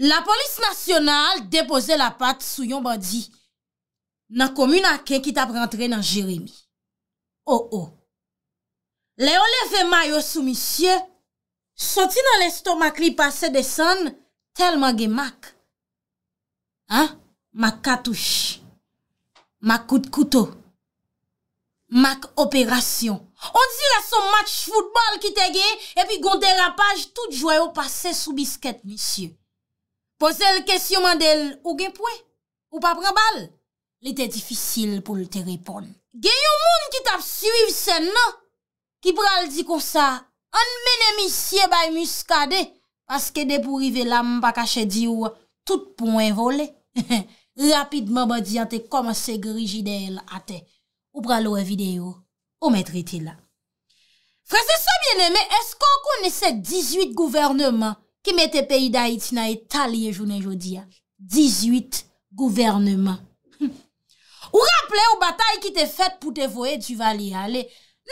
La polis nasyonal depoze la pat sou yon badi. Nan komu nan ken ki tap rentre nan jeremi. O, oh, o. Oh. Le o leve mayos sou misye. Soti nan lestomak li pase de san. Telman gen mak. Ha? Mak katouche. Mak kout koutou. Mak operasyon. On dire son match foutbol ki tege. E pi gon derapaj tout jwayo pase sou bisket misye. Poze l kesyoman del ou gen pwe, ou pa pran bal, li te difisil pou l te repon. Gen yon moun ki tap suiv sen non? nan, ki pral di kon sa, an menem isye bay muskade, paske de pou rive la mpa kache di ou, tout pou envole. Rapidman ba di an te koman segriji del ate, ou pral ou evide yo, ou metri te la. Frase sa mjeneme, esko konese 18 gouvernement? ki me te peyi da itina e talye jounen jodia, 18 gouvernement. Ou rapple ou batay ki te fet pou te voe du vali ale,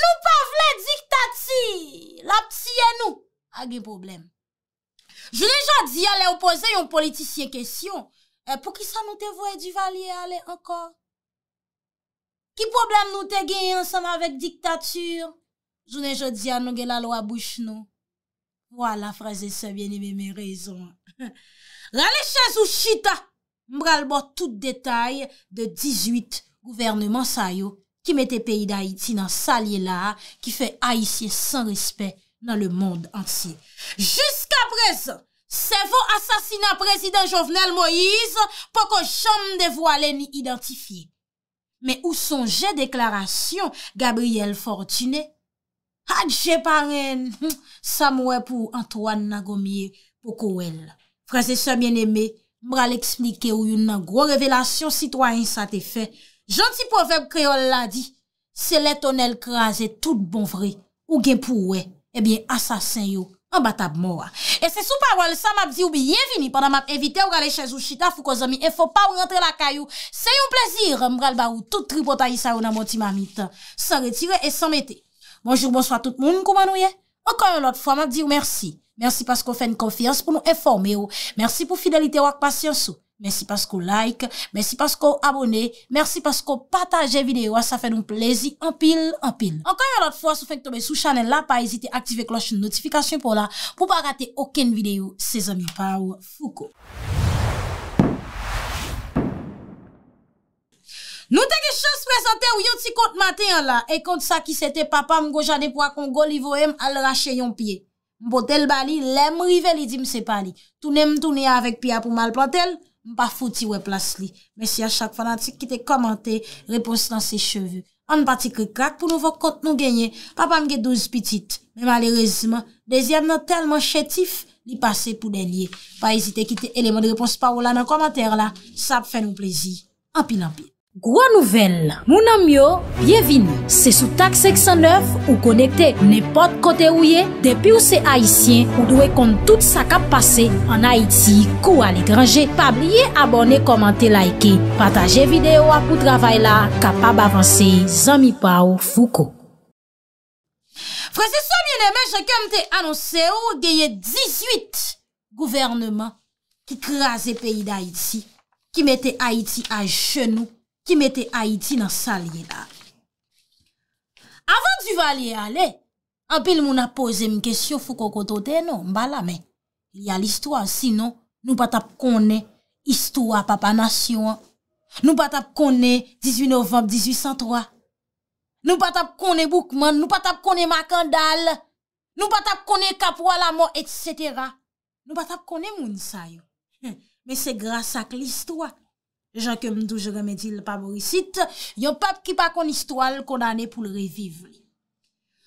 nou pa vle diktati, la psiye nou, a gen problem. Jounen jodia le ou pose yon politisye kesyon, eh, pou ki sa nou te voe du vali ale anko? Ki problem nou te genye ansan avèk diktatur? Jounen jodia nou gen la lo a bouch nou. Wala fraze se vye nime me rezon. Lale chez ou chita, mbral bo tout detay de 18 gouvernement sayo ki mette peyi da iti nan salye la ki fe a isye san respet nan le mond ansi. Jusk aprezen, se vo asasina prezident Jovenel Moïse poko chanm de vo ale ni identifi. Me ou son je deklarasyon, Gabriel Fortunet, Adje paren, sa mwè pou Antoine Nagomye, poko wèl. Prense se mwen eme, mwèl eksplike ou yon nan gro revelasyon sitwany sa te fe. Janti poveb kreol la di, se lè tonel krasè tout bon vre, ou gen pou wè, ebyen eh asasen yo, an batab mwa. E se sou parol, sa mwèl di ou biyevini, pandan mwèl evite ou gale chèz ou chita fou kozomi, e fò pa ou rentre la kayo. Se yon plezir, mwèl ba ou, tout tripotayi sa yon nan moti mamit, san retire et san mette. Bonjour, bonsoit tout moun, koumanou ye? Okan yon lot fwa, ma di ou mersi. Mersi paskou fè n konfians pou nou informe ou. Mersi pou fidelite wak pasyans ou. Mersi paskou like, mersi paskou abone, mersi paskou pataje videyo, a sa fè nou mplezi, anpil, anpil. Okan yon lot fwa, sou fèk tobe sou chanel la pa, ezite aktive kloche nou notifikasyon pou la, pou pa rate oken videyo, se zami pa ou fuko. Nou teke chos prezante ou yon ti kont maten la. E kont sa ki sete papa mgo jane kwa kongo li vo hem al rache yon pie. Mbo tel bali, lem rive li di mse pali. Tounen mtounen avèk pi apou mal plantel, mpa foti we plas li. Mesi a chak fanatik kite komante, repons nan se chevu. An pati kre krak pou nou vok kont nou genye. Papa mge douz pitit. Me malerezman, dezyem nan telman chetif, li pase pou delye. Pa esite kite eleman repons pa ou la nan komante la. Sa ap fè nou plezi. An pinan pit. Gwa nouvel, mounan myo, bievin, se sou tak 609 ou konekte nepot kote ou ye, depi ou se Haitien, ou dwe kont tout sa kap pase an Haiti, kou al e grange, pabliye abone, komante, laike, pataje videyo apou travay la, kapab avanse, zami pa ou fuko. Fransiso, mien eme, jè kem te anonse ou geye 18 gouvernement ki krease peyi d'Haïti, ki mette Haiti a jenou Ki mette Haiti nan salye la. Avan di valye ale, apil moun apose m kesyo fukokotote nou. Mbala men, li al istwa. Sinon, nou patap kone istwa papanasyon. Nou patap kone 18 novembe 1803. Nou patap kone Boukman. Nou patap kone Makandal. Nou patap kone Kapwa Lamo, et cetera. Nou patap kone moun sayo. Men se grasa k l'istwa. jan ke mdouj remedi l pa mwisit, yon pap ki pa kon istwal kon ane pou l reviv li.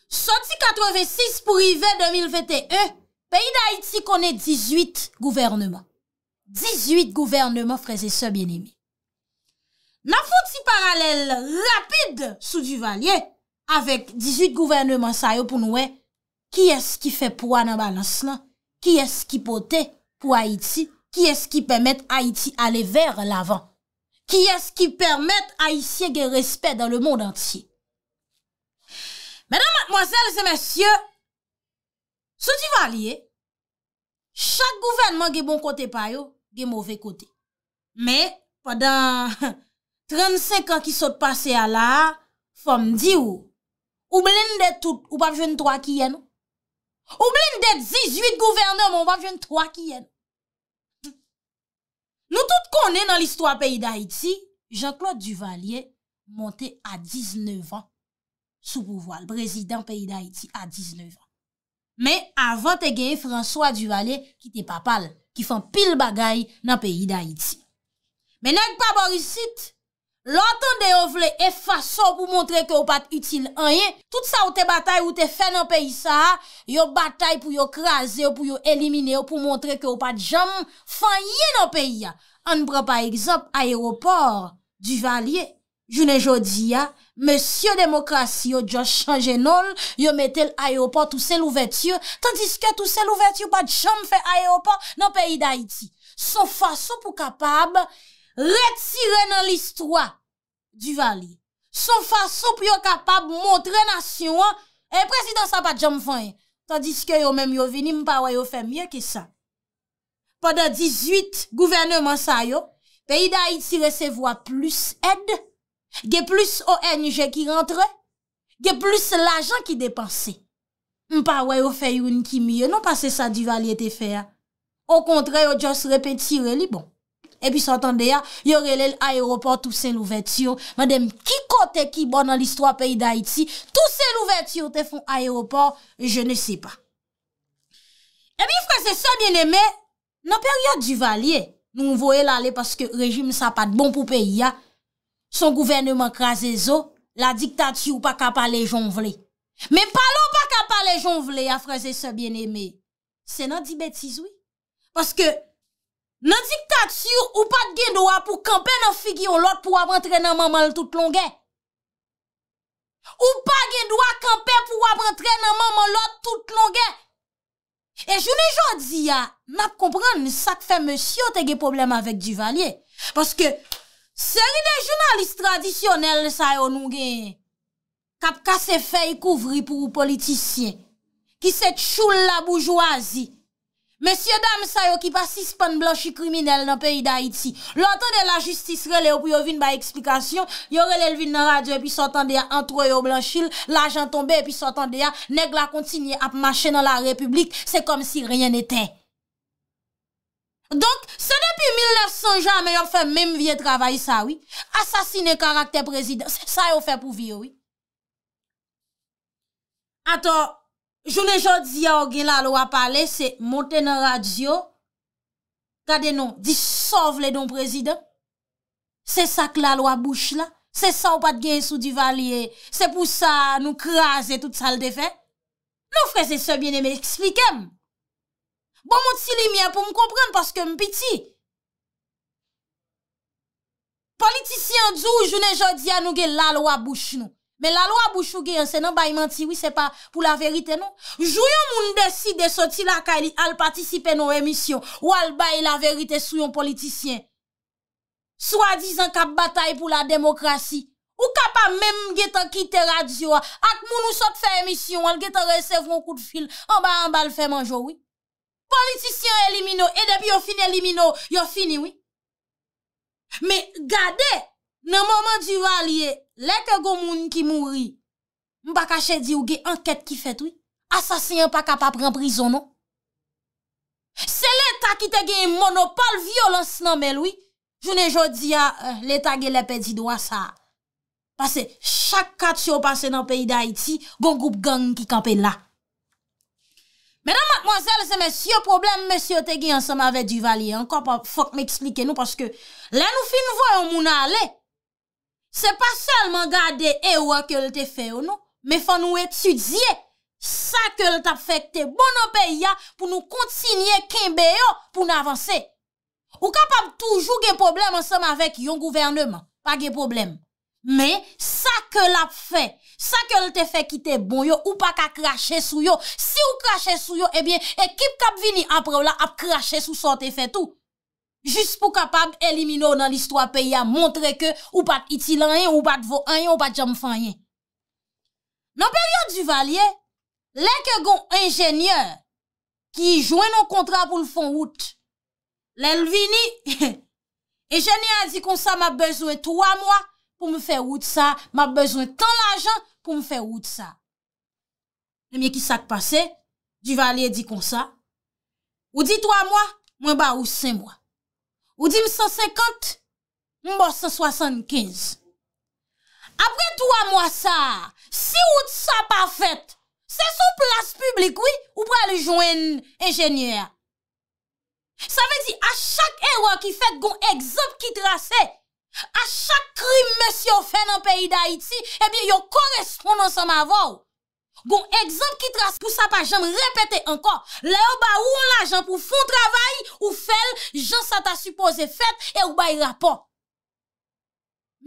Soti 86 pou rive 2021, peyi da Haiti konen 18 gouvernement. 18 gouvernement freze se bienimi. Nan foti paralel rapide sou du valye, avek 18 gouvernement sayo pou noue, ki es ki fe pou ane balansman, ki es ki pote pou Haiti, ki es ki pemet Haiti ale ver l avan. Ki es ki permèt a isye gen respèd dan le moun entye. Mèdèm matmoazèl, se mèsyè, sou di valye, chak gouvenman gen bon kote payo, gen mouvè kote. Mè, padan 35 an ki sot pase ala, fòm di ou, ou blèn dè tout, ou pap jwen 3 ki yè nou? Ou blèn dè 18 gouvenman, ou pap jwen 3 ki yè nou? Nou tout konen nan l'istwa peyi d'Haïti, Jean-Claude Duvalier monte a 19 an sou pou voal, brezidant peyi d'Haïti a 19 an. Men avan te geye François Duvalier ki te papal, ki fon pil bagay nan peyi d'Haïti. Men ek pa borisit, Lantande yo vle efaso pou montre ke yo pati util anye. Tout sa ou te batay ou te fe nan peyi sa, yo batay pou yo kraze, yo pou yo elimine, yo pou montre ke yo pati jam fanyen nan peyi ya. An bre pa ekzop, aéropor, du valye, jounen jodi ya, mèsyo demokrasi yo jò chanje nol, yo metel aéropor tousè l'ouverture, tandiske tousè l'ouverture pati jam fe aéropor nan peyi d'Haïti. Son fason pou kapab, retire nan l'histoire. Duvali, son fason pou yo kapab montre nasyon an, e presidans apat janm fanyen. Tandis ke yo menm yo vini, mpa wè yo fè mye ke sa. Pwada 18, gouvernement sa yo, pe yi da iti resevwa plus ed, ge plus ONG ki rentre, ge plus l'ajan ki depanse. Mpa wè yo fè yon ki mye, non pas se sa Duvali ete fè a. Ou kontre, yo jos repetire li bon. E pi s'antande ya, yorele l'aeroport tousen l'ouverture, madem ki kote ki bon nan l'histoire peyi da iti tousen l'ouverture te fon aéroport je ne se pa. E pi fraze se bienemè nan peryote di valye nou mwoye l'ale paske rejim sa pat bon pou peyi ya, son gouvernement krasè zo, la diktatiu pa kapalè jon vle. Me palo pa kapalè jon vle a fraze se bienemè. Se nan di betizoui? Paske Nan diktat si ou pa gen do a pou kampe nan figi yon lot pou wap rentre nan maman lout tout lon gen. Ou pa gen do a kampe pou wap rentre nan maman lout tout lon gen. E jounen joun di ya, nap komprende sak fe monsiyo tege problem avèk di valye. Paske seri de jounalist tradisyonel sa yon nou gen kap kase fe yi kouvri pou ou politisyen ki se tchoul la boujouazi. Monsye dam sa yo ki pa sispan blanchi kriminel nan peyi da iti. Loto de la justis rele yo pou yo vin ba eksplikasyon. Yo rele vin nan radyo e pi sotan de ya antroyo blanchil. Lajan tombe e pi sotan de ya neg la kontinye ap mache nan la republik. Se kom si rien eten. Donk, se depi 1900 jan meyo fèm mèm vie travay sa wii. Asasine karakter prezident. Sa yo fèm pou vie wii. Aton. Jounen Jodia ou gen lalwa pale, se monte nan radyo, kade nou disovle don prezident, se sak lalwa bouch la, se sa ou pat gen sou di valye, se pou sa nou kras etout sal defen, nou fre se se bine me eksplikem. Bon mouti li mi a pou m komprenn paske m piti. Politisyen djou Jounen Jodia nou gen lalwa bouch nou. Men la lo a bouchou gen, se nan bay menti, oui, se pa pou la verite, non? Jou yon moun desi de soti la kay li al patisipe nou emisyon, ou al bay la verite sou yon politisyen. Soa dizan kap batay pou la demokrasi, ou kap a menm ge tan kite radyo a, ak moun ou sot fe emisyon, al ge tan resev moun kout fil, an ba an bal fe manjou, oui. Politisyen elimino, e debi yo fini elimino, yo fini, oui. Men gade nan mouman di vali e, Lè kè gò moun ki mouri, mbaka chè di ou ge anket ki fèt wè, asasyen pa kap ap reprizon nou. Se l'Etat ki te ge monopal, violans nan mèl wè, jounen jò di a eh, l'Etat ge lè pe di dwa sa. Pase, chak kat yo pase nan peyi da Haiti, bon goup gang ki kampè la. Mèdan matmozèl, se mèsyo problem, mèsyo te ge ansam avè du vali, ankon pa fòk mè eksplike nou, paske lè nou fin vò yon moun a lè. Se pa selman gade ewa ke lte fe ou nou, me fan nou etudye. Sa ke lte ap fek te bono pe ya pou nou kontinye kembe yo pou nou avanse. Ou kap ap toujou gen problem ansam avek yon gouvernement, pa gen problem. Me, sa ke lte ap fe, sa ke lte fe ki te bon yo ou pa ka krashe sou yo. Si ou krashe sou yo, ebyen eh ekip kap vini ap krashe sou sa te fe tou. Jus pou kapak elimino nan l'histoire peyi a montre ke ou pat itilanyen, ou pat voanyen, ou pat jamfanyen. Nan peryon Duvalier, lè ke gon enjenyeur ki jwen nou kontra pou l'fon wout, lè l'vini, enjenyeur a di kon sa m ap bezwen 3 mwa pou m fè wout sa, m ap bezwen tan l'ajan pou m fè wout sa. Le mè ki sak pase, Duvalier di kon sa, ou di 3 mwa, mwen ba ou 5 mwa. Ou di msansen kote, mbos saswasonn kiz. Apre tou a mwa sa, si ou tsa pa fet, se sou plas publik, ou pou aljouen enjenyer. Sa ve di, a chak erwa ki fet goun egzop ki trase, a chak krim mesyo fen an peyi da iti, ebi eh yo korespondan sa ma vou. Gon egzant ki trase pou sa pa jen me repete ankon, le ou ba ou an la jen pou foun travay ou fel, jen sa ta suppose fet e ou bay rapon.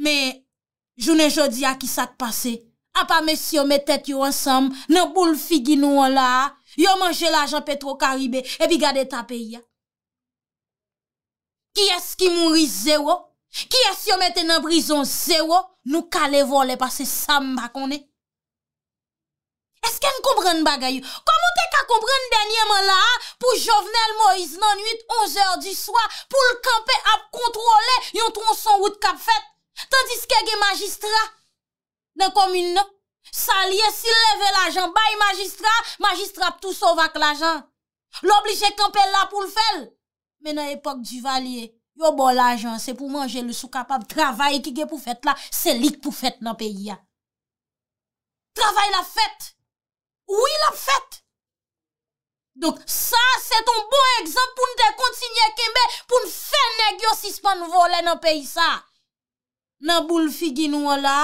Me, jounen jodi a ki sa te pase, a pa me si yo me tete yo ansam, nan bou l figi nou an la, yo manje la jen petro karibe, e bi gade tape ya. Ki es ki mouri zero, ki es yo me ten nan brison zero, nou kale vo le pase samba koni. Eske n koubran bagayou? Koum ou te ka koubran denye man la a? Pou Jovenel Moïse nan 8, 11 ordi swa, pou l'kampè ap kontrole yon tronson wout kap fèt. Tandis ke ge magistra nan komine nan, salye si leve l'ajan. Bay magistra, magistra ptou sov ak l'ajan. L'oblije kampè la pou l'fèl. Men nan epok du valye, yo bol l'ajan se pou manje l'sou kap ap travaye ki ge pou fèt la. Se lik pou fèt nan peyi ya. Travaye la fèt. Ou il ap fèt? Donk sa, se ton bon ekzamp pou nou de kontsinyè kembe, pou nou fè negyo sispan volè nan peyi sa. Nan bou l fi ginou an la,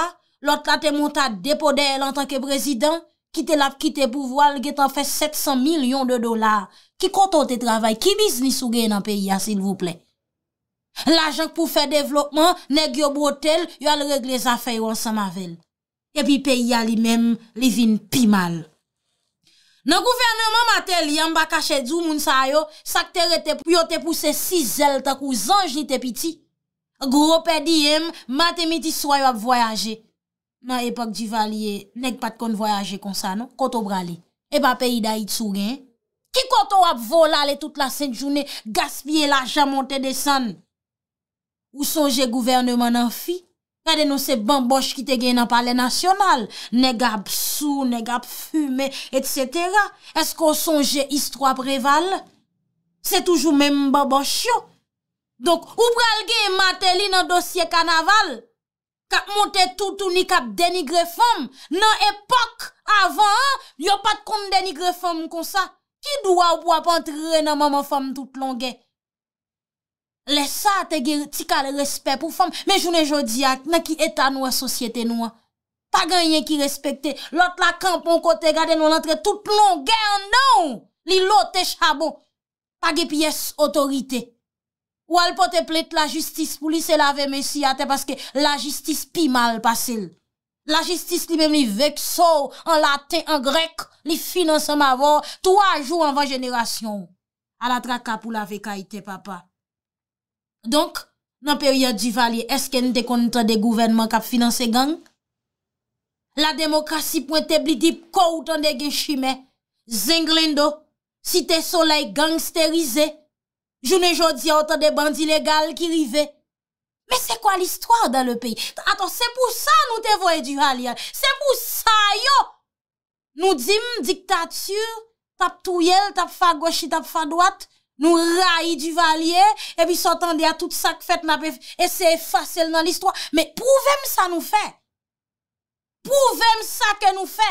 lot la te mou ta depode el an tanke prezident, ki te lap ki te pou voal getan fè 700 milyon de dolar. Ki konton te travay, ki biznis ou gen nan peyi a, sil vou plè. La jank pou fè devlopman, negyo brotel, yo al regle zafè yon san mavel. E pi peyi a li men, li vin pi mal. Nan gouvernement matèl, yam ba kache djou moun sa yo, sak tè re te pwyo te pwuse si zel tak ou zanj ni te piti. Gropè di yem, matè miti sway wap voyaje. Nan epak di valye, nek pat kon voyaje konsa nou, koto brale. Epa pe yi da yi tsou gen. Ki koto wap volale tout la sen jounè, gaspye la jaman te desan. Ou sonje gouvernement nan fi? Prè de nou se bamboche ki te gen nan pale nasyonal, negap sou, negap fume, etc. Eskou sonje istro apreval? Se toujou menm baboche yo? Donk, ou pral gen mateli nan dosye kanaval? Kap monte toutou ni kap denigre fom? Nan epok avan, yo pat kont denigre fom kon sa? Ki doua ou pou ap antre nan maman fom toutlon gen? Le sa te ge tika le respet pou fam. Me jounen jodi ak, ne ki eta noua sosyete noua. Pa genyen ki respekte. Lot la kampon kote gade noua lantre. Tout noua gen nou. Li lote chabo. Page piyes otorite. Ou al poteplet la justice pou li se lave mesi ate. Paske la justice pi mal pasel. La justice li men li vek so. An late, an grek. Li finan se mavo. Toua jou an van jenerasyon. Al atra kapou la vek aite papa. Donk, nan periyat di vali, eske n te kontra de gouvenman kap finanse gang? La demokrasi pou ente blitip koutan de gen chime, zenglendo, site solei gangsterize, jounen jodi outan de bandi legal ki rive. Me se kwa l'histoire dan le peyi? Aton, se pou sa nou te voye di haliyan. Se pou sa yo nou dim diktatur, tap touyel, tap fa gwashi, tap fa dwat, Nou rayi di valye, e pi sotande a tout sa k fèt na pef, e se fasyel nan listwa. Me pouvem sa nou fè? Pouvem sa ke nou fè?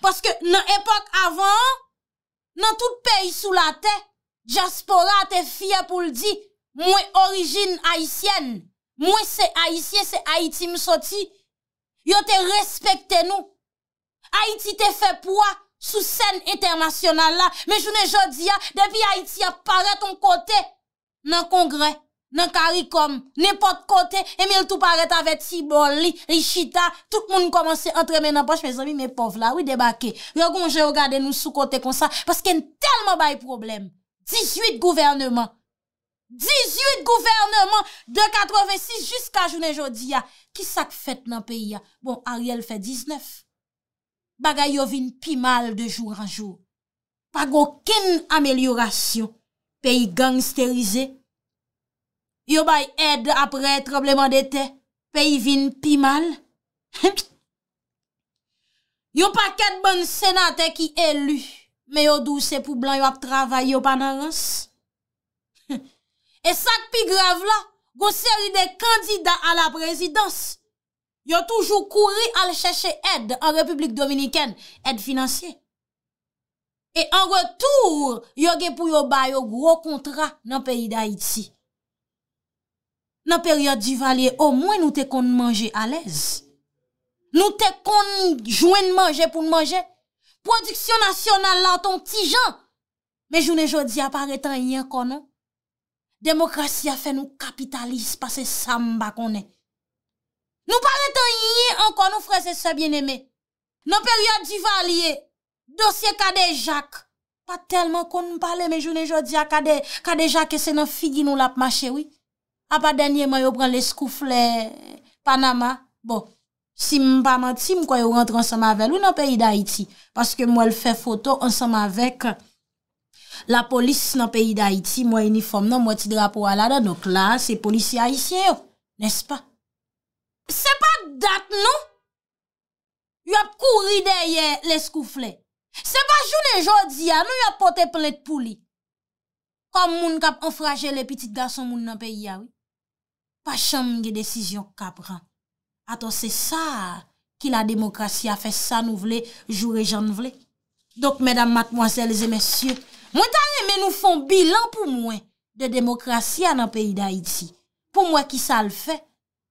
Paske nan epok avan, nan tout peyi sou la te, diaspora te fye pou ldi, mwen orijin Haitienne, mwen se Haitienne, se Haitim soti, yo te respekte nou. Haiti te fè poua, Sou sen internasyonal la. Me jounen jodi ya, depi Haiti ya, pare ton kote nan kongre, nan karikom, ne pot kote, emil tou pare tave tibon li, lichita, tout moun komanse entremen nan poche, me zami, me pov la, widebake, yo gonje o gade nou sou kote kon sa, paske yon telman bay problem. 18 gouvernement, 18 gouvernement, de 86 jusqu'a jounen jodi ya. Ki sak fèt nan peyi ya? Bon, Ariel fèt 19 gouvernement, Bagay yo vin pi mal de jou anjou. Pa go ken amelyorasyon, peyi gangsterize. Yo bay ed apre troubleman dete, peyi vin pi mal. Yo pa ket bon senate ki elu, me yo dou se pou blan yo ap travay yo panarans. E sak pi grav la, go seri de kandida a la prezidans. Yo toujou kouri al chèche ed an Republik Dominikèn, ed finansye. E an retour, yo ge pou yo bay yo gro kontra nan peyi da iti. Nan peryot di valye, o mwen nou te kon manje alez. Nou te kon jwen manje pou manje. Produksyon nasyonal lanton tijan. Me joun e jodi aparetan yon konon. Demokrasi a fe nou kapitalist pa se samba konen. Nou pare tan yinye ankon nou fre se sebyen eme. Nan per yon divan liye. Dosye kade jak. Pa telman kon m pale me jounen jodia kade jak ese nan figi nou lap ma chewi. A pa denye mwen yo pran le skouf le Panama. Bo, si m pa manti m kwa yo rentre ansama vel ou nan per yi da iti. Paske mwen fè foto ansama vek la polis nan per yi da iti mwen uniform nan mwen ti drapo wala da. No kla se polisi a yi syen yo. Nes pa? Se pa dat nou, yo ap kouri deye leskoufle. Se pa joun e joudia, nou yo ap pote plet pou li. Kom moun kap enfraje le pitit danson moun nan peyi ya. Pachan moun gen desisyon kap ran. Ato se sa, ki la demokrasi a fe sa nou vle, joun e jan nou vle. Dok, medam, matmoazel, zemesye, mwen tanye men nou fon bilan pou mwen de demokrasi an nan peyi da iti. Pou mwen ki sa l fey,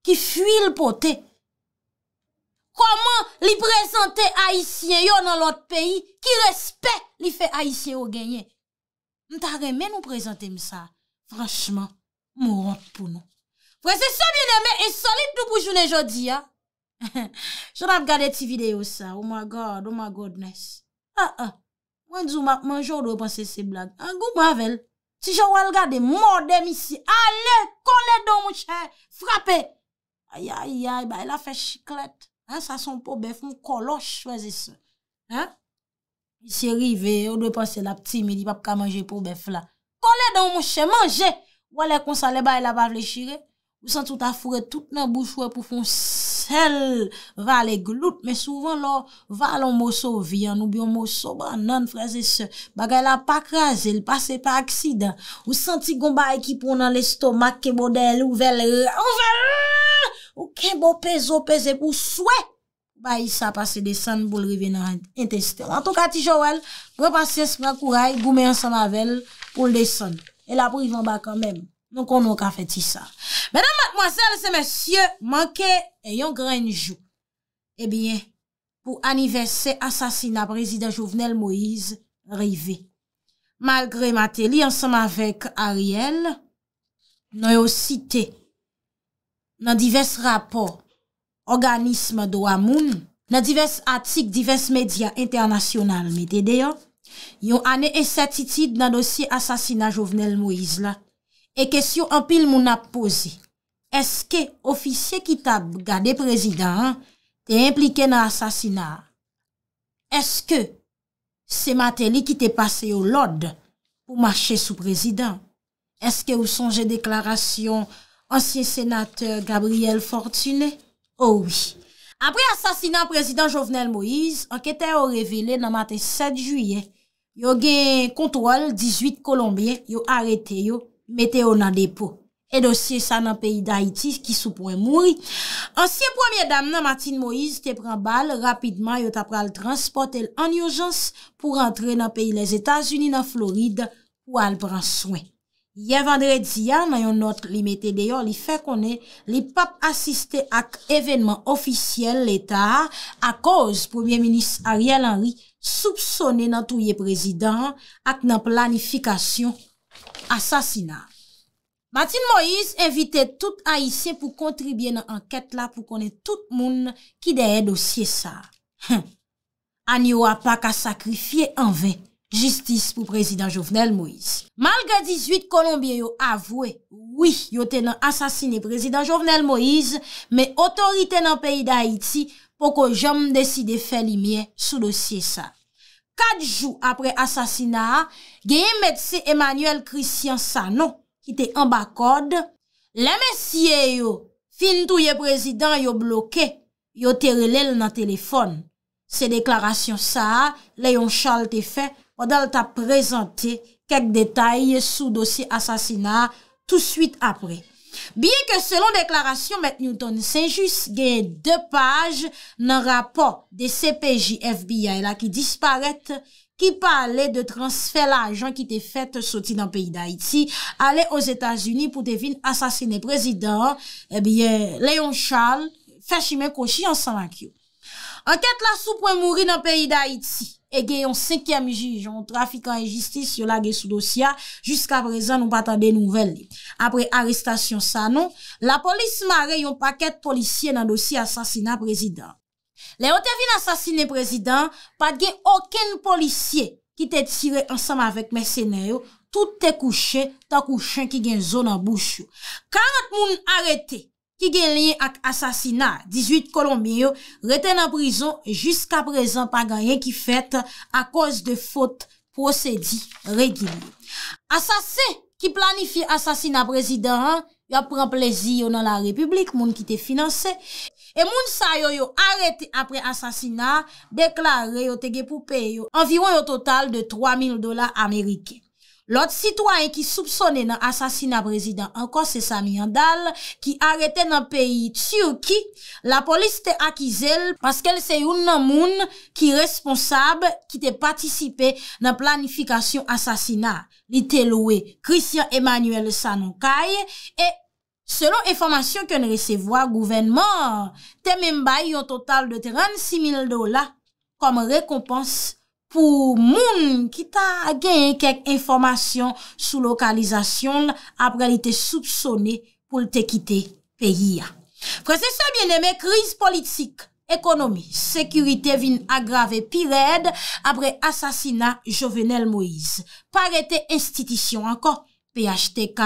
Ki fwi l potè. Koman li prezante haisyen yo nan lot peyi, ki respè li fè haisyen yo genye. Mta remè nou prezante msa. Fransman, mwant pou nou. Fwè se sobyen de mè, e solit dupou jounen jodi ya. Jot ap gade ti video sa. Oh my God, oh my Godness. Ha, ah, ah. ha. Mwenjou, manjou dwe panse se blag. An gou mavel. Si jowal gade, mordem isi. Ale, konle do mwenjou. Frape. Ayayay, ba y la fe chiklet. Ha, sa son pou bef mou kolos chweze se. Ha? Si e rive, yo dwe panse la pti, mi di pa pou ka manje pou bef la. Kole don mou che manje. Wale konsa le ba y la bavle chire. Ou san tout a furet, tout nan bou furet pou fon sel. Va le glout. Me souvan lo, va lon mou sovian. Ou biyon mou sobran nan chweze se. Ba ga y la pa kreze, l'pase pa aksida. Ou san ti gomba e ki pon nan l'estomak ke bodel. Ou vel la, ou vel la. Ou ken bo pezo peze pou swè, ba y sa pase desan pou l'rive nan intestè. An tou kati jowel, mwen pase seman kou ray, goume yon san mavel pou l'desan. E la privan ba kanmen. Non konon ka feti sa. Menan matmoazel semen sye, manke e yon grenjou. E eh bie, pou aniversè asasina prezident jouvnel Moïse Rive. Malgre mateli, yon san mavek Ariel, nou yon sitey nan divers rapor, organisme do amoun, nan divers atik, divers medya internasyonal, metè deyon, yon anè esatitid nan dosye asasina Jouvenel Moïse la, e kesyon anpil moun ap pose, eske ofisye ki tab gade prezident, te implike nan asasina, eske se mater li ki te pase yo lod, pou mache sou prezident, eske ou sonje deklarasyon ansyen senater Gabriel Fortuné, oh ouwi. Apri asasinan prezident Jovenel Moïse, anketè ou revele nan matè 7 juye, yo gen kontwal 18 kolombien, yo arete yo, mete yo nan depo. E dosye sa nan peyi d'Haïti, ki soupwen mouri. Ansyen pwemye dam nan matin Moïse, te pran bal, rapidman yo tap pral transportel an yojans, pou rentre nan peyi les Etats-Unis nan Floride, ou al pran souen. Ye vendred ziyan nan yon not li mette deyo li fe konen li pap asiste ak evenman ofisyel l'Etat a koz Premier Ministre Ariel Henry soupsonen nan touye prezident ak nan planifikasyon asasina. Matin Moïse evite tout Aïsien pou kontribye nan anket la pou konen tout moun ki deye dosye sa. An yowa pa ka sakrifye an vey. justice pou Prezident Jovenel Moïse. Malga 18, Kolombie yo avwe, oui, yo te nan asasine Prezident Jovenel Moïse, me otorite nan peyi da Haiti, pou ko jom deside fe li miye sou dosye sa. Katjou apre asasina, geye metse Emmanuel Christian Sanon, ki te an bakode, le mesye yo, fin tou ye Prezident yo bloke, yo te relel nan telefon. Se deklarasyon sa, le yon Charles te fe, Odal ta prezante kek detay sou dosi asasina tout suite apre. Biye ke selon deklarasyon M. Newton, se jis gen de page nan rapor de CPJ FBI la ki disparete, ki pale de transfer la ajan ki te fete soti nan peyi da Iti, ale os Etats-Unis pou devine asasine prezident, e eh bie Leon Charles Fashime Koshi ansan akyo. Enkete la sou poen mouri nan peyi da Iti, e gen yon 5e jirijon trafikan en jistis yola gen sou dosya, jiska prezan nou patande nouvel li. Apre arrestasyon sa nou, la polis mare yon paket polisye nan dosye asasina prezident. Le yon te vin asasine prezident, pat gen oken polisye ki te tire ansam avek mersenay yo, tout te kouche, ta kouchen ki gen zonan bouch yo. Karat moun arete, ki gen liye ak asasina 18 kolombiyo reten an prizon jiska prezan pa ganyen ki fet a koz de fote prosedi regine. Asase ki planifi asasina prezident, ya pren plezi yo nan la republik, moun ki te finanse, e moun sa yo yo arete apre asasina, deklar re yo tege poupe yo, anviron yo total de 3000 dola amerike. Lot sitwany ki soupsonen nan asasina prezident an konsesan yandal ki arete nan peyi tsyurki, la polis te akizel paskele se youn nan moun ki responsab ki te patisipe nan planifikasyon asasina. Li te loue Christian Emmanuel Sanonkaye, e selon eformasyon ki an resevwa gouvenman, te men bay yon total de 36.000 dola kom rekompans yon. pou moun ki ta genye kek informasyon sou lokalizasyon apre li te soupsoni pou te kite peyi ya. Prese se bieneme, kriz politik, ekonomi, sekurite vin agrave pi red apre asasina Jovenel Moïse. Pare te institisyon anko, PHTK,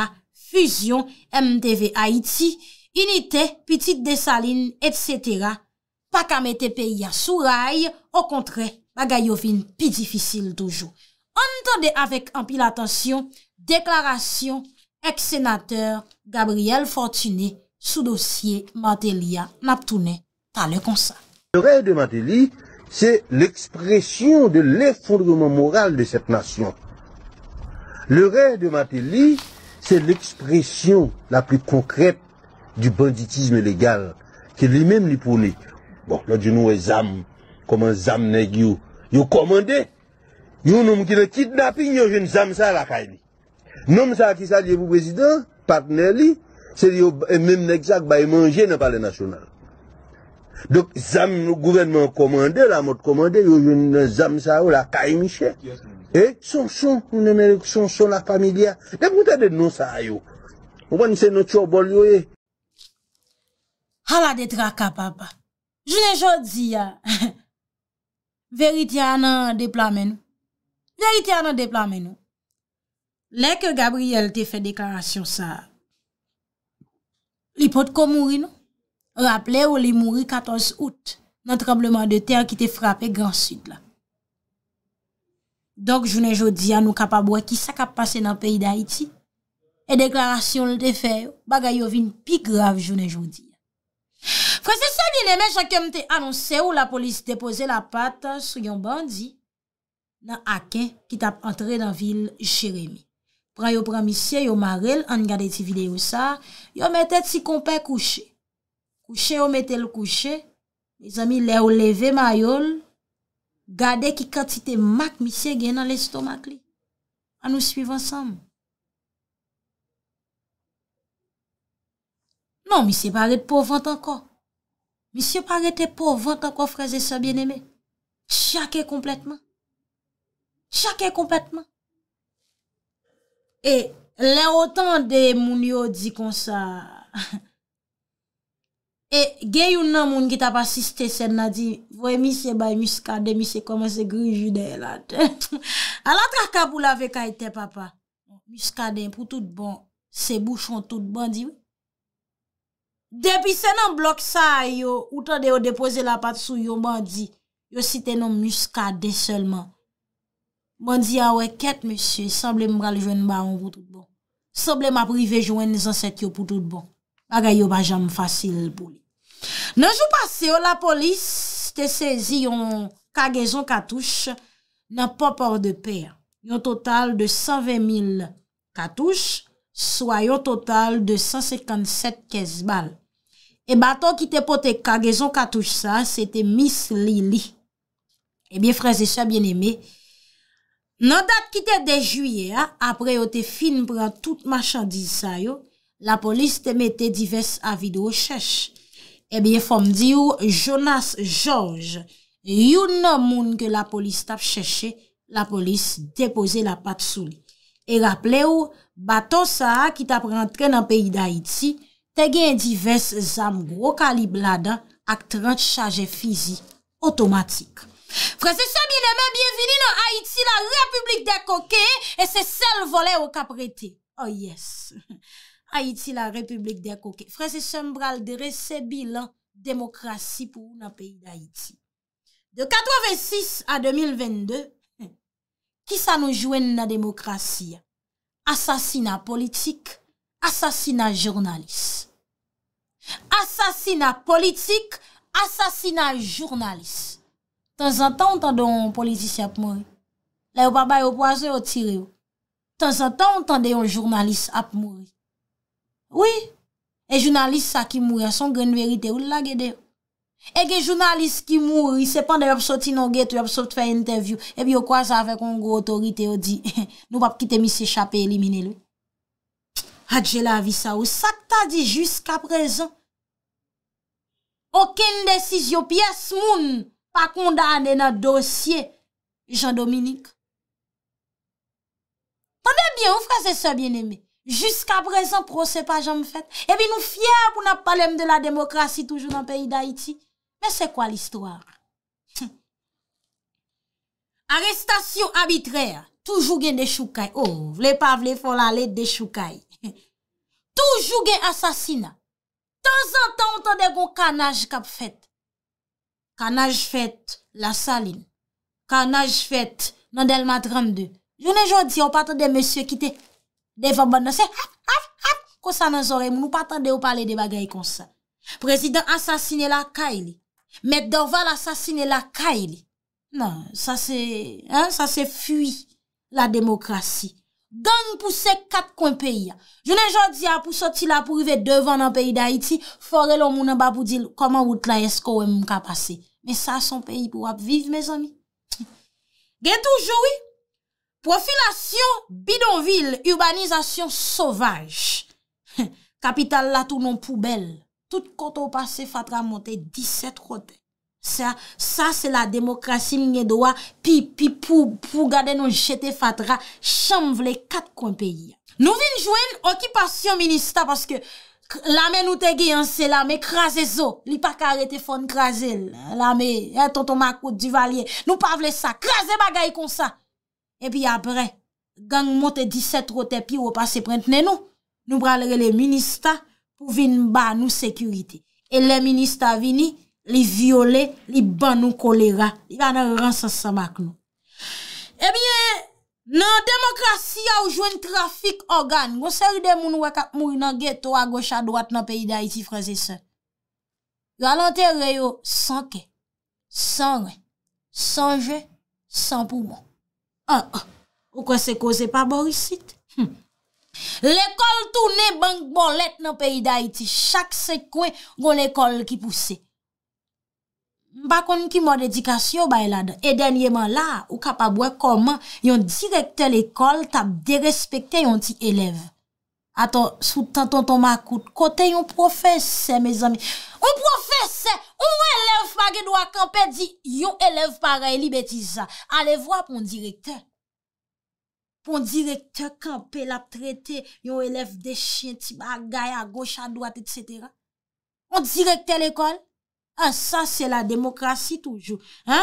Fusion, MDV Haiti, Unite, Petite Desalines, etc. Pakame te peyi ya sou ray, o kontre... Bagayovine pi difisil toujou. Antande avèk anpi l'atansyon, deklarasyon, ek senatèr Gabriel Fortuné, sou dosye Matelia naptounè, talè konsa. Le rê de Matelia, se l'ekspresyon de l'effondrement moral de set nasyon. Le rê de Matelia, se l'ekspresyon la pli konkrèt du banditisme lègal ki li mèm li pounè. Bon, lò di nou e zam, koman zam negyò, Yow komande, yow noum ki le kidnapin, yow jwen zam sa la fay li. Nom sa ki sa liye pou prezident, partner li, se liyo e mèm lèk jak bay manje nè pale nasyonal. Dok zam gouvernement komande, la mot komande, yow jwen zam sa ou la fay mi chè. E, son son, yon emère, son son la fay mi liya. E pou tè de nou sa yo. Ou wè ni se nou tchò bol yo e. Hala de traka, papa. Jwen enjò di ya. Veritya nan deplame nou. Veritya nan deplame nou. Lè ke Gabriel te fè deklarasyon sa. Li pot ko mouri nou. Rapple ou li mouri 14 out nan trembleman de ter ki te frape gran sud la. Donk jounen joudi an nou kapabwa ki sa kap pase nan peyi da iti. E deklarasyon l te fè bagay yovin pi grav jounen joudi. Kwa se sa dilemen chanke mte anonsè ou la polis depose la pata sou yon bandi nan aken ki tap entre nan vil jeremi. Pran yo pran misye yo marel an gade ti videyo sa, yo mette ti kompe kouche. Kouche yo mette l kouche, le zami le ou leve mayol, gade ki katite mak misye gen nan l estomak li. An nou suiv ansam. Nan mi se pare povant anko. mi se parete pou 20 an kon fraze sa bien eme, chake kompletman, chake kompletman, e le otan de moun yo di kon sa, e gen yon nan moun ki tap asiste sen na di, vwe mi se bay mi skade, mi se komanse griju de helat, alat akabou la ve kaite papa, mi skade pou tout bon, se bouchon tout bon di mi, Depi se nan blok sa yo, outan de yo depoze la pat sou, yo man di, yo site nan muska de selman. Man di, awe ket, monsye, sable mral jwen ba an pou tout bon. Sable ma prive jwen zan set yo pou tout bon. Baga yo bajan mfasil pou li. Nan jou pase yo, la polis te sezi yon kagezon katouche nan popor de pe. Yon total de 120.000 katouche, soya yon total de 157 kezbal. E baton ki te pote kagezon katouche sa, se te mis li li. Ebyen, franze, se bien eme. Nan dat ki te de juye, apre yo te fin pran tout machandise sa yo, la polis te mette diverse avido cheche. Ebyen, fom di yo, Jonas George, yon nan moun ke la polis tap cheche, la polis depose la pat sou li. E rapple yo, baton sa ki tap rentre nan peyi da iti, te gen yon divers zam gro kalib lada ak 30 chaje fizi otomatik. Fransese mbilemen, bienvini nan Haiti, la Republik de Koke, e se sel vole ou ka prete. Oh yes, Haiti, la Republik de Koke. Fransese mbral de recebi lan demokrasi pou nan peyi de Haiti. De 1986 a 2022, ki sa nou jwen nan demokrasi? Asasina politik, asasina jurnalist. Asasina politik, asasina jounalist. Tan zan tan ontande yon politik ap mori. La yon baba yon poase yon tire yon. Tan zan tan ontande yon jounalist ap mori. Oui, e jounalist sa ki mori, a son gen verite ou la gede. E gen jounalist ki mori, sepan de yon soti nou gete, yon soti fè interview, e bi yo kwa zavek yon go otorite yo di, nou pap kite misi e chapè elimine lou. Adjela avisa ou sak ta di Jusk aprezan Oken desis yo piyes moun Pa konda ane nan dosye Jean Dominique Tande bien ou frase se bieneme Jusk aprezan prose pa jom fet Ebi nou fyer pou na palem de la demokrasi Toujou nan peyi da iti Men se kwa l'histoire Arrestasyon abitre Toujou gen de choukaye Ou oh, vle pa vle fola let de choukaye Toujou gen asasina. Tan zan tan ontande kon kanaj kap fet. Kanaj fet la salin. Kanaj fet nan del mat rande. Jounen joun di, ou patande monsye kite devan ban nan se, hap, hap, hap, konsa nan zore, moun ou patande ou pale de bagay konsa. Prezident asasine la kaile. Mede d'orval asasine la kaile. Nan, sa se fuy la demokrasi. Gang pou se kat kon peyi, jounen jan di apousoti la pou rive devan nan peyi da iti, fore lon mounen ba pou dil koman wout la esko wè mou ka pase. Men sa son peyi pou ap viv, mes ami. Gen toujoui, profilasyon bidonvil, urbanizasyon sovaj. Kapital la tou non poubel, tout koto pase fatra monte 17 rotè. Sa, sa se la demokrasi mwenye dowa, pi, pi, pou, pou gade nou jete fatra, chan vle kat kon peyi. Nou vin jwen okipasyon, minista, paske, lame nou te ge yanse, lame krasen zo, li pa kare te fon krasen, lame, eh, e, tonton mako di valye, nou pa vle sa, krasen bagay kon sa. E pi apre, gang mwote 17 rotepi wopase prentnen nou, nou bralere le minista, pou vin ba nou sekurite. E le minista vini, li viole, li ban nou kolera, li gana ran sa samak nou. Ebyen, eh nan demokrasi ya ou jwen trafik organ, gwa seri demoun wakap mou yon ge to a gwa chadwat nan peyi da iti franse sen. Galante reyo sanke, sanre, sanje, sanpouman. An an, wakwa se koze pa borisit. L'ekol tou ne bank bolet nan peyi da iti, chak se kwen gwa l'ekol ki pusek. Mba konn ki mod edikasyon ba elade. E denye man la, ou kapabwe koman, yon direkte l'ekol tap derespekte yon ti eleve. Ato, sou tantan ton makout, kote yon profese, me zami. Yon profese, yon eleve bagay do akampe, di, yon eleve para elibetiza. Alevwa pon direkte. Pon direkte akampe la prete, yon eleve de chien ti bagay a goch a doat, etc. Pon direkte l'ekol, An sa se la demokrasi toujou.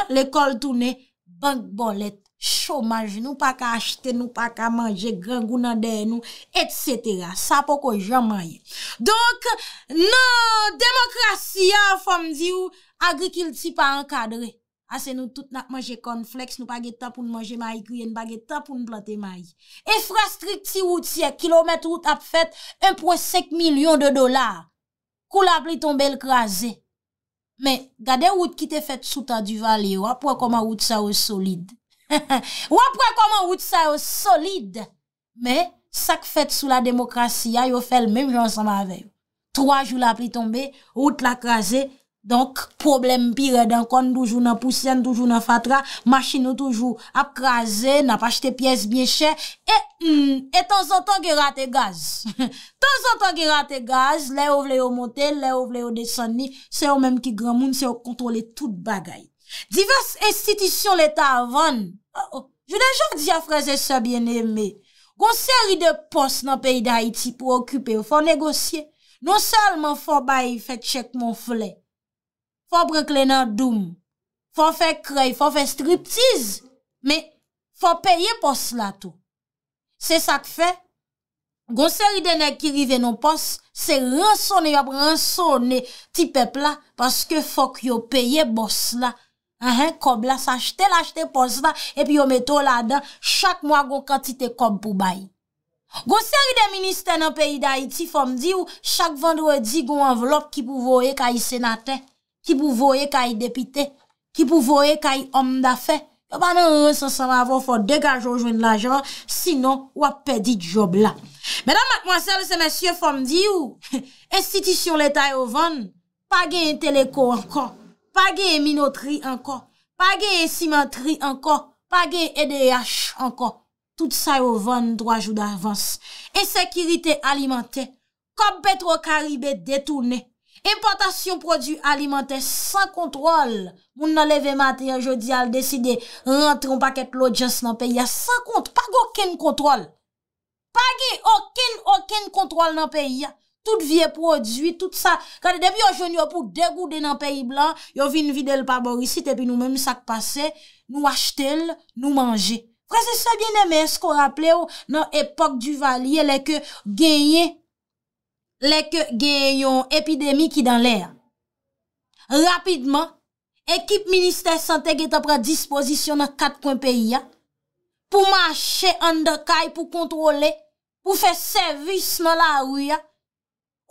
L'ekol toune, bank bolet, chomaj, nou pa ka achete, nou pa ka manje, grangou nan den nou, et cetera. Sa pou ko jan manye. Donk, nan demokrasi a, fam di ou, agrikilti pa ankadre. Ase ah, nou tout nan manje cornflakes, nou pa ge ta pou nou manje mayi kuyen, nou pa ge ta pou nou plante mayi. E fra strik ti wouti e, kilometre wout ap fet, 1.5 milyon de dolar. Kou la pli ton bel krasen. Mè, gade wout ki te fèt sou ta du vali, wap wè koman wout sa wè solide. Wap wè koman wout sa wè solide. Mè, sak fèt sou la demokrasi, a yo fèl mèm jansan avè. Troa joul ap li tombe, wout la krasè. Donk, problem pire den kon, doujou nan pousen, doujou nan fatra, machin nou toujou ap krasen, nap achete piyes bie chen, hmm, e tan son tan ki rate gaz. Tan son tan ki rate gaz, oh, oh. le ou vle yo monten, le ou vle yo desani, se yo menm ki gran moun se yo kontrole tout bagay. Diverse institisyon leta avan, yo nanjou diya fraze se bien eme, kon seri de pos nan peyi da Haiti pou okupe, yo fò negosye, non salman fò bayi fèk chek moun flèk, Fa brekle nan doum. Fa fe krey, fa fe striptiz. Me, fa peye pos la tou. Se sak fe, gonseri dene ki rive nan pos, se ransone yop ransone ti pepla, paske fok yo peye pos la. Anhen, kob la, sajte lajte pos la, epi yo meto la dan, chak mwa gwo kantite kob pou bayi. Gonseri dene minister nan peyi da iti, fom di ou chak vendredi gwo anvelop ki pou vowe ka isenaten. Ki pou voye kay depite, ki pou voye kay om da fe, yo pa nan yon sensan avon fo degaj ou jwen la jan, sinon wap pedi job la. Mèdam ak mwansel se mèsyè fòm di ou, estitisyon lèta yo vèn, pa genye teleko ankon, pa genye minotri ankon, pa genye simantri ankon, pa genye EDH ankon, tout sa yo vèn drwa jou d'avans. E sekirite alimante, kom petro karibè detounè, Impotasyon prodwi alimante san kontrol. Moun nan leve mati anjodi al deside rentron paket l'odjans nan peyi ya san kont. Pag oken kontrol. Pagi oken oken kontrol nan peyi ya. Tout vie prodwi, tout sa. Kade debi yo jeni yo pou degoude nan peyi blan, yo vin vide l'paborisite epi nou menm sak pase, nou achete l, nou manje. Kwa se se bieneme, se kon rappele yo nan epok du vali, elè ke genye. Lè ke ge yon epidemi ki dan lè a. Rapidman, ekip minister sante ge tapra disposisyon nan kat kon peyi a. Pou manche andakay pou kontrole, pou fe servisman la a ou ya.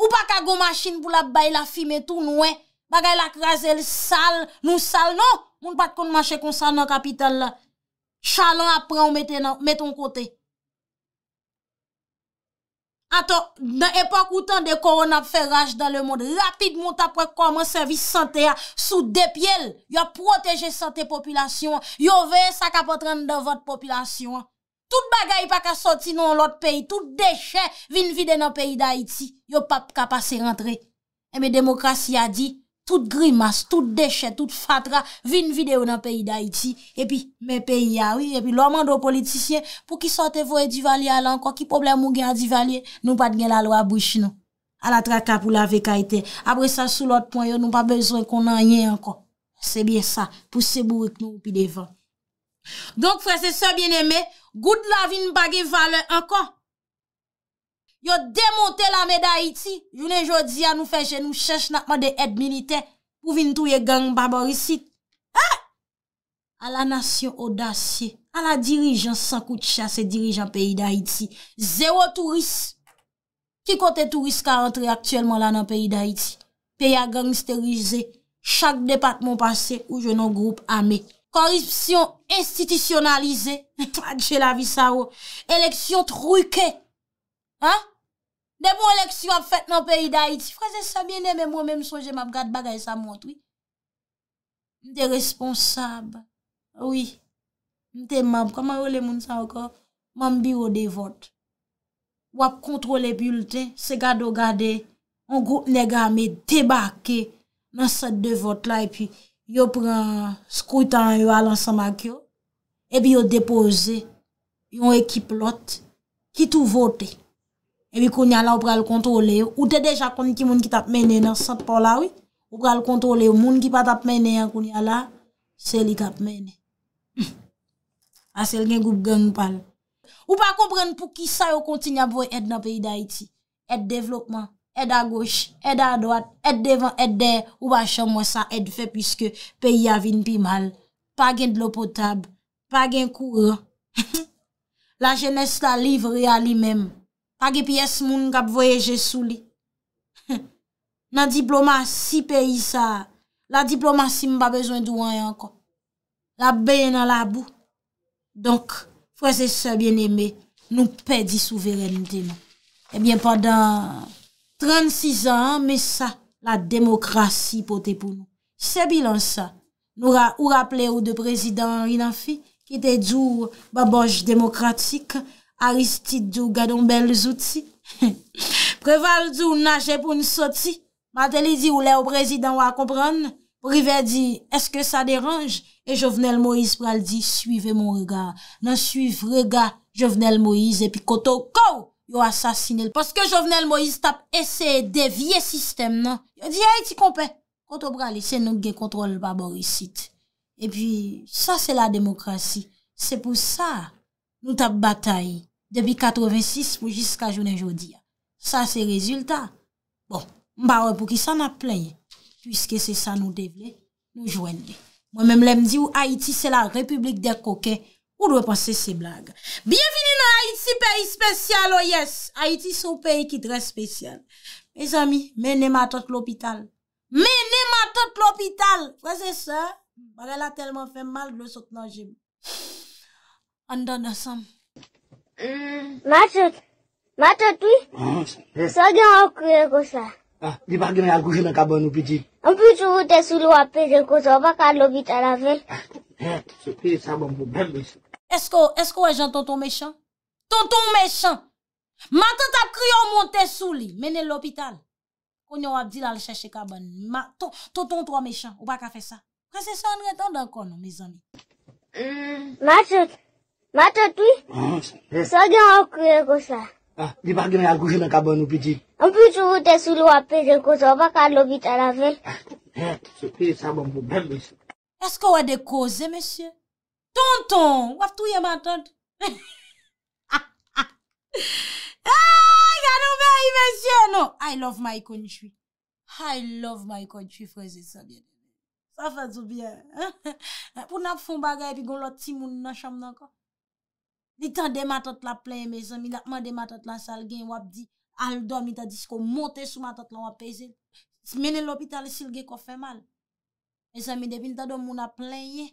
Ou pa kago masin pou la bay la fi metou nou e. Ba gay la krasel sal, nou sal nou. Moun pat kon manche kon sal nan kapital la. Chalan apren ou meton kote. Ato, nan epok ou tan de koron ap fè raj dan le moun, rapid moun ta prek koman servis sante a, sou depyel, yo proteje sante populasyon, yo veye sa kapotren de vot populasyon. Tout bagay pa ka soti nan lot peyi, tout deche vin vide nan peyi da Haiti, yo pa pa se rentre. E me demokrasi a di. Tout grimas, tout dechet, tout fatra, vin videyo nan peyi da iti, epi men peyi yawi, epi lo mando politisyen pou ki sote voye di valye ala anko, ki problem moun gen di valye, nou pat gen la lo a bouchi nou. Ala traka pou la veka ite, apre sa sou lot pon yo, nou pa bezwen kon anye anko. Sebyen sa, pou sebo wek nou pi devan. Donk frese sebyen eme, gout la vin bagye valye anko. Yo demonte la me da Iti. Jounen jodi a nou fèche nou chèche nakman de et militè. Pou vin touye gang babor isi. Ha! A la nasyon odasye. Oh. A la dirijan sakout chase dirijan peyi da Iti. Zewo touris. Ki kote touris ka rentre aktuelman la nan peyi da Iti? Peyi a gang misterize. Chak departman pase ou jenon groupe ame. Koripsyon institisyonalize. E lakche la visawo. Eleksyon truike. Ha! De bon lek si wap fet nan peyi da iti. Frase sa bine men mwen men msoje map gade bagay sa montri. Nte responsab. Oui. Nte map. Kama yo le moun sa wakor. Mwambi yo devote. Wap kontrole pulte. Se gado gade. On gout nega me debake nan set devote la. Yo pren skoutan yo alansan makyo. Ebi yo depose. Yon ekip lot. Ki tou vote. Ebi konya la ou pral kontrole, ou te deja koni ki moun ki tap mene nan sat pa la ou, ou pral kontrole ou moun ki pa tap mene an konya la, seli kap mene. A sel gen goup gen goupal. Ou pa kompren pou ki sa yo kontinya pou ed nan peyi da iti. Ed devlopman, ed a goch, ed a doat, ed devan, ed de, ou pa chan mwen sa ed fe pwiske peyi a vin pi mal. Pa gen dlo potab, pa gen kouro. La jenese la livre ya li menm. Agi piyes moun kap voyeje sou li. Nan diplomas si peyi sa, la diplomas si mba bezwen dwen yanko. La beye nan la bou. Donk, fwese se eh bien eme, nou pe di souverenite moun. Ebyen padan 36 an, me sa la demokrasi pote pou nou. Se bilan sa, nou ra ou rappele ou de prezident inan fi, ki te djou baboj demokratik, Aristide djou gadon bel zout si. Preval djou nage pou nisot si. Matelidzi ou le o prezident wak kompran. Pou river di, eske sa deranj? E Jovenel Moïse pral di, suive mon rega. Nan suive rega Jovenel Moïse. E pi koto kou yo asasine l. Paske Jovenel Moïse tap ese devye sistem nan. Yo di, hay ti kompe. Koto pral ese nou ge kontrol babo risit. E pi sa se la demokrasi. Se pou sa nou tap batayi. Depi 86 mou jiska jounen jodi ya. Sa se rezultat. Bon, mba wè pou ki sa na playe. Puiske se sa nou devle, nou jwenn li. Mwen mèm lèm di ou Haiti se la republik de koke. Mwen mèm lèm di ou Haiti se oh la republik de koke. Mwen mèm lèm di ou Haiti se la republik de koke. Mwen mèm lèm di ou Haiti se la republik de koke. Bienveni nan Haiti, paye spesyal. Yes, Haiti se paye ki dre spesyal. Me zami, mè ne m'a tot l'hopital. Mè ne m'a tot l'hopital. Prese se, mwen mèm lèm telman fè mal vle sot nan Matyot Matyot wè Sò gen wè kriye kò sa ah, An pi chou wè te sou lè wè pe jen kò sa Ou baka l'opital avè Eskò eskò wè jen tonton mechè Tonton mechè Matyot ap kriye wè mwen te sou lè Menè l'opital Konyon wè di lè lè chèche kaban Tonton to wè mechè Ou baka fè sa hmm. Matyot Matotwi, ah, eh. sa gen an kouye kousa? Ha, ah, di bagi nan yal kouye nan kaban nou piti? An piti ou te sou lou apeze kousa, ou baka lopit alave? Ha, ah, eh, se peye sa bon pou bèm, mesye. Esko wade kouze, mesye? Tonton, waf touye matot? Ha, kanou bè yi, mesye? No, I love my country. I love my country, fòzè sa gen. Fòzè zou bè. Ha, pou nan pou fòn bagay pi goun lò timoun nan chanm nan kò? Li tan de matot la plenye me zanmi la, man de matot la sal gen wap di, al don mi ta di sko mote sou matot la wap peze. Mene l'opital si lge kofen mal. Me zanmi de pin ta don mou na plenye,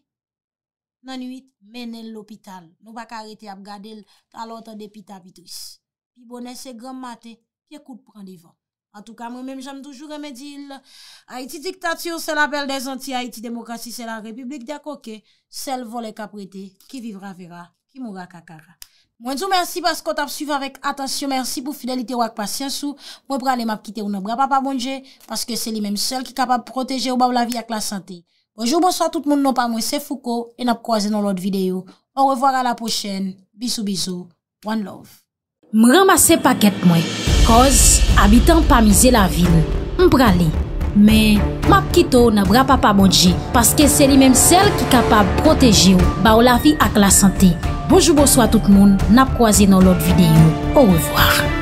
nanuit mene l'opital. Nou baka arete ap gade l talon ta depita bitris. Pi bonen se gran mate, ye kout pran divan. An tou ka moun menm jame toujou remedi il. Haiti diktatiyo se la bel de zanti, Haiti demokrasi se la republik de akoke. Sel vole kaprete, ki vivra vera. Ki mou ra kakara... Mwen zo mersi paskot ap suvi avèk... Atansyon mersi pou fidelite wak pasyansou... Mwen prale map kite ou nan bra pa pa bondje... Paske se li menm sel ki kapab proteje ou ba ou la vi ak la sante... Bonjou bonso a tout moun nan pa mwen se fouko... E nap kwaze nan lot videyo... Mwen revoar a la pochen... Bisou bisou... Mwen love... Mwen ramase paket mwen... Koz abitan pa mize la vil... Mwen prale... Men map kite ou nan bra pa pa bondje... Paske se li menm sel ki kapab proteje ou ba ou la vi ak la sante... Bojou bo swa tout moun, nap kwa zin nou lot videyo. Ouwe vwa.